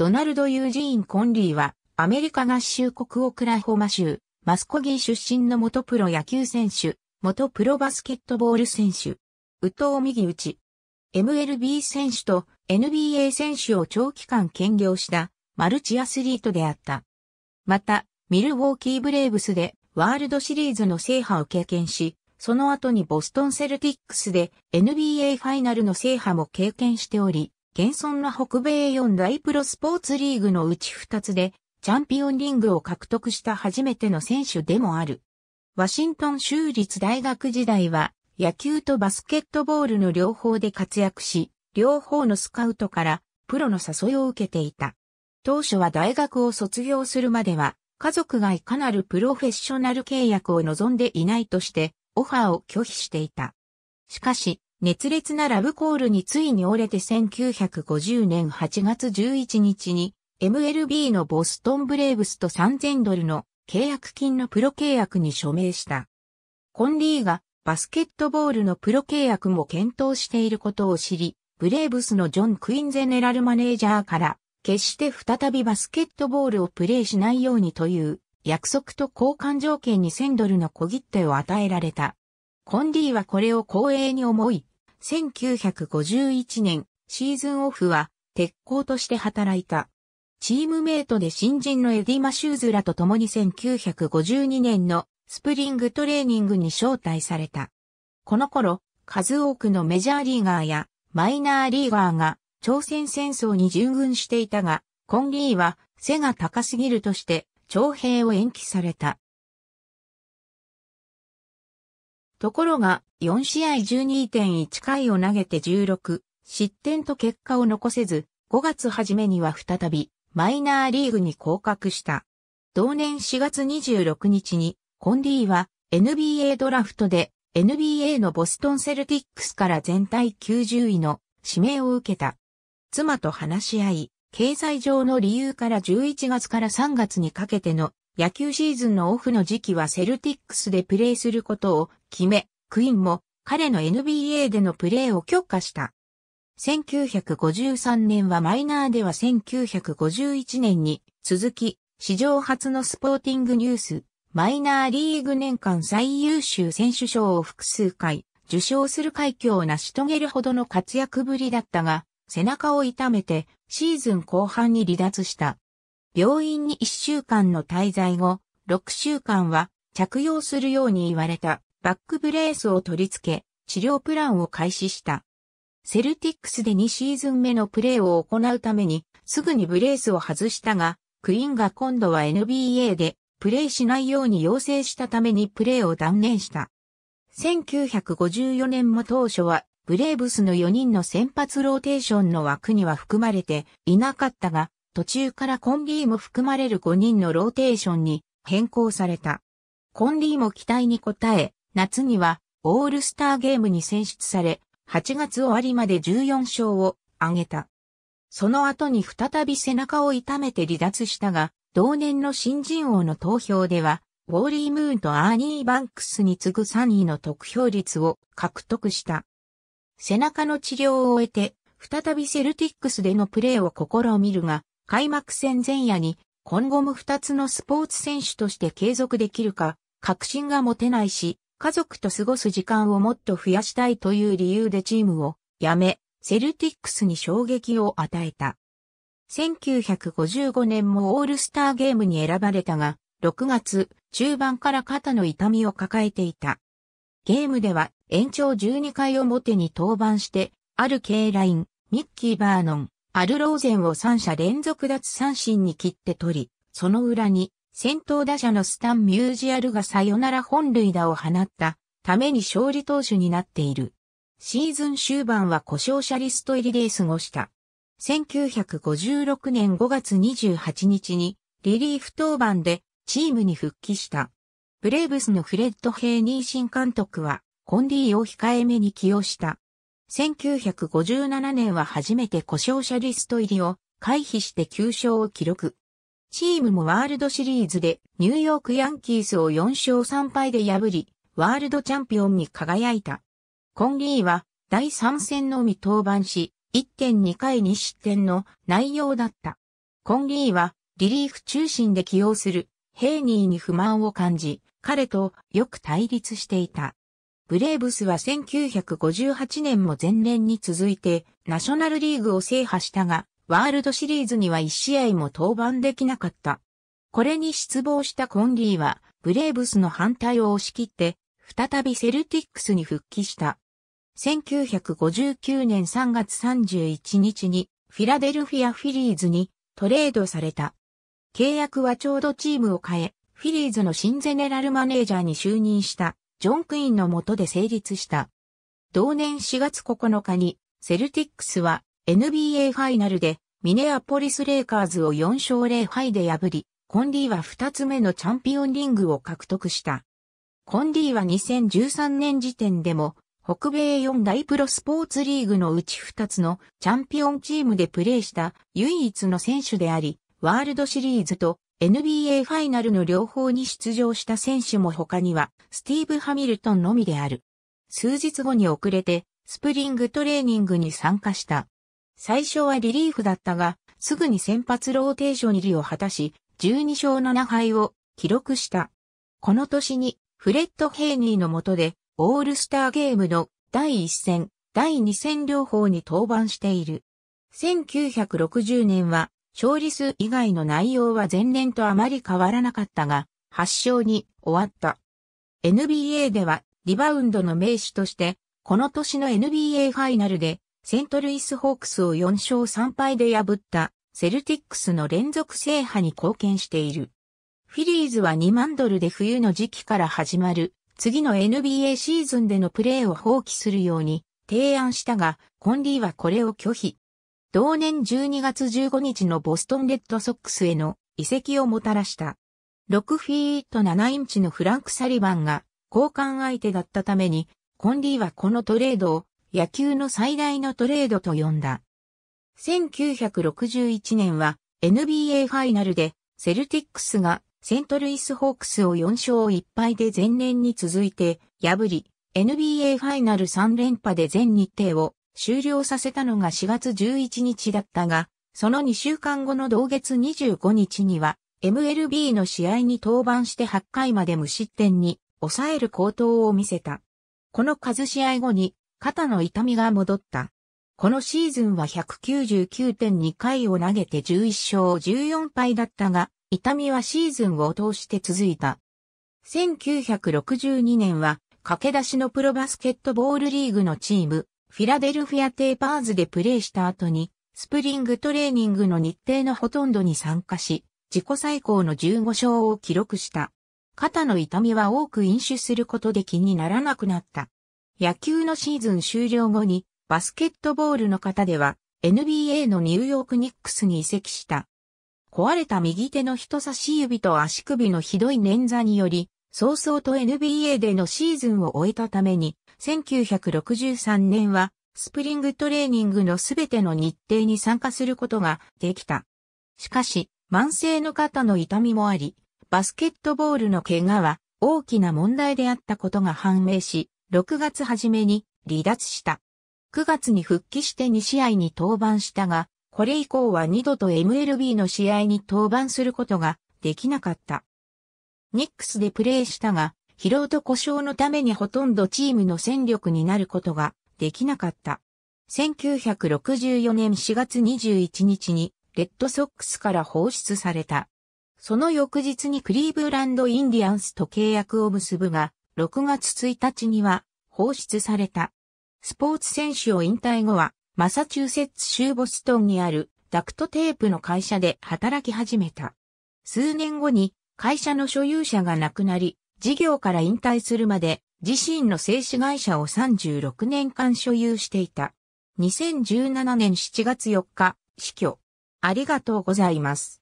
ドナルド・ユージーン・コンリーは、アメリカ合衆国オクラホマ州、マスコギー出身の元プロ野球選手、元プロバスケットボール選手、ウト藤右打ち、MLB 選手と NBA 選手を長期間兼業したマルチアスリートであった。また、ミルウォーキーブレーブスでワールドシリーズの制覇を経験し、その後にボストンセルティックスで NBA ファイナルの制覇も経験しており、現存の北米4大プロスポーツリーグのうち2つで、チャンピオンリングを獲得した初めての選手でもある。ワシントン州立大学時代は、野球とバスケットボールの両方で活躍し、両方のスカウトからプロの誘いを受けていた。当初は大学を卒業するまでは、家族がいかなるプロフェッショナル契約を望んでいないとして、オファーを拒否していた。しかし、熱烈なラブコールについに折れて1950年8月11日に MLB のボストンブレーブスと3000ドルの契約金のプロ契約に署名した。コンリーがバスケットボールのプロ契約も検討していることを知り、ブレーブスのジョン・クインゼネラルマネージャーから決して再びバスケットボールをプレーしないようにという約束と交換条件に1000ドルの小切手を与えられた。コンディはこれを光栄に思い、1951年、シーズンオフは、鉄鋼として働いた。チームメイトで新人のエディ・マシューズらと共に1952年のスプリングトレーニングに招待された。この頃、数多くのメジャーリーガーやマイナーリーガーが朝鮮戦争に従軍していたが、コンリーは背が高すぎるとして徴兵を延期された。ところが、4試合12.1回を投げて16、失点と結果を残せず、5月初めには再び、マイナーリーグに降格した。同年4月26日に、コンディは NBA ドラフトで NBA のボストンセルティックスから全体90位の指名を受けた。妻と話し合い、経済上の理由から11月から3月にかけての野球シーズンのオフの時期はセルティックスでプレーすることを決め、クイーンも彼の NBA でのプレーを許可した。1953年はマイナーでは1951年に続き、史上初のスポーティングニュース、マイナーリーグ年間最優秀選手賞を複数回受賞する快挙を成し遂げるほどの活躍ぶりだったが、背中を痛めてシーズン後半に離脱した。病院に1週間の滞在後、6週間は着用するように言われたバックブレースを取り付け、治療プランを開始した。セルティックスで2シーズン目のプレーを行うために、すぐにブレースを外したが、クイーンが今度は NBA でプレーしないように要請したためにプレーを断念した。1954年も当初はブレーブスの4人の先発ローテーションの枠には含まれていなかったが、途中からコンリーも含まれる5人のローテーションに変更された。コンリーも期待に応え、夏にはオールスターゲームに選出され、8月終わりまで14勝を挙げた。その後に再び背中を痛めて離脱したが、同年の新人王の投票では、ウォーリー・ムーンとアーニー・バンクスに次ぐ3位の得票率を獲得した。背中の治療を終えて、再びセルティックスでのプレーを試みるが、開幕戦前夜に今後も2つのスポーツ選手として継続できるか、確信が持てないし、家族と過ごす時間をもっと増やしたいという理由でチームを辞め、セルティックスに衝撃を与えた。1955年もオールスターゲームに選ばれたが、6月、中盤から肩の痛みを抱えていた。ゲームでは延長12回表に登板して、ある K ライン、ミッキー・バーノン、アルローゼンを3者連続脱三振に切って取り、その裏に先頭打者のスタン・ミュージアルがサヨナラ本塁打を放ったために勝利投手になっている。シーズン終盤は故障者リスト入りで過ごした。1956年5月28日にリリーフ登板でチームに復帰した。ブレーブスのフレッド・ヘイニー新監督はコンディーを控えめに起用した。1957年は初めて故障者リスト入りを回避して9勝を記録。チームもワールドシリーズでニューヨークヤンキースを4勝3敗で破り、ワールドチャンピオンに輝いた。コンリーは第3戦のみ登板し、1.2回に失点の内容だった。コンリーはリリーフ中心で起用するヘイニーに不満を感じ、彼とよく対立していた。ブレーブスは1958年も前年に続いてナショナルリーグを制覇したが、ワールドシリーズには1試合も登板できなかった。これに失望したコンリーは、ブレーブスの反対を押し切って、再びセルティックスに復帰した。1959年3月31日にフィラデルフィア・フィリーズにトレードされた。契約はちょうどチームを変え、フィリーズの新ゼネラルマネージャーに就任した。ジョン・クインの下で成立した。同年4月9日に、セルティックスは NBA ファイナルでミネアポリス・レイカーズを4勝0敗で破り、コンディは2つ目のチャンピオンリングを獲得した。コンディは2013年時点でも、北米4大プロスポーツリーグのうち2つのチャンピオンチームでプレーした唯一の選手であり、ワールドシリーズと NBA ファイナルの両方に出場した選手も他には、スティーブ・ハミルトンのみである。数日後に遅れて、スプリングトレーニングに参加した。最初はリリーフだったが、すぐに先発ローテーション入りを果たし、12勝7敗を記録した。この年に、フレッド・ヘイニーの下で、オールスターゲームの第1戦、第2戦両方に登板している。1960年は勝利数以外の内容は前年とあまり変わらなかったが、8勝に終わった。NBA ではリバウンドの名手として、この年の NBA ファイナルでセントルイスホークスを4勝3敗で破ったセルティックスの連続制覇に貢献している。フィリーズは2万ドルで冬の時期から始まる次の NBA シーズンでのプレーを放棄するように提案したが、コンリーはこれを拒否。同年12月15日のボストンレッドソックスへの移籍をもたらした。6フィート7インチのフランク・サリバンが交換相手だったために、コンリーはこのトレードを野球の最大のトレードと呼んだ。1961年は NBA ファイナルでセルティックスがセントルイスホークスを4勝1敗で前年に続いて破り、NBA ファイナル3連覇で全日程を終了させたのが4月11日だったが、その2週間後の同月25日には、MLB の試合に登板して8回まで無失点に抑える高騰を見せた。この数試合後に肩の痛みが戻った。このシーズンは199.2回を投げて11勝14敗だったが、痛みはシーズンを通して続いた。1962年は、駆け出しのプロバスケットボールリーグのチーム、フィラデルフィアテーパーズでプレーした後に、スプリングトレーニングの日程のほとんどに参加し、自己最高の15勝を記録した。肩の痛みは多く飲酒することで気にならなくなった。野球のシーズン終了後に、バスケットボールの方では、NBA のニューヨークニックスに移籍した。壊れた右手の人差し指と足首のひどい捻挫により、早々と NBA でのシーズンを終えたために、1963年はスプリングトレーニングのすべての日程に参加することができた。しかし、慢性の肩の痛みもあり、バスケットボールの怪我は大きな問題であったことが判明し、6月初めに離脱した。9月に復帰して2試合に登板したが、これ以降は2度と MLB の試合に登板することができなかった。ニックスでプレーしたが、疲労と故障のためにほとんどチームの戦力になることができなかった。1964年4月21日にレッドソックスから放出された。その翌日にクリーブランドインディアンスと契約を結ぶが、6月1日には放出された。スポーツ選手を引退後は、マサチューセッツ州ボストンにあるダクトテープの会社で働き始めた。数年後に会社の所有者が亡くなり、事業から引退するまで自身の製紙会社を36年間所有していた。2017年7月4日、死去。ありがとうございます。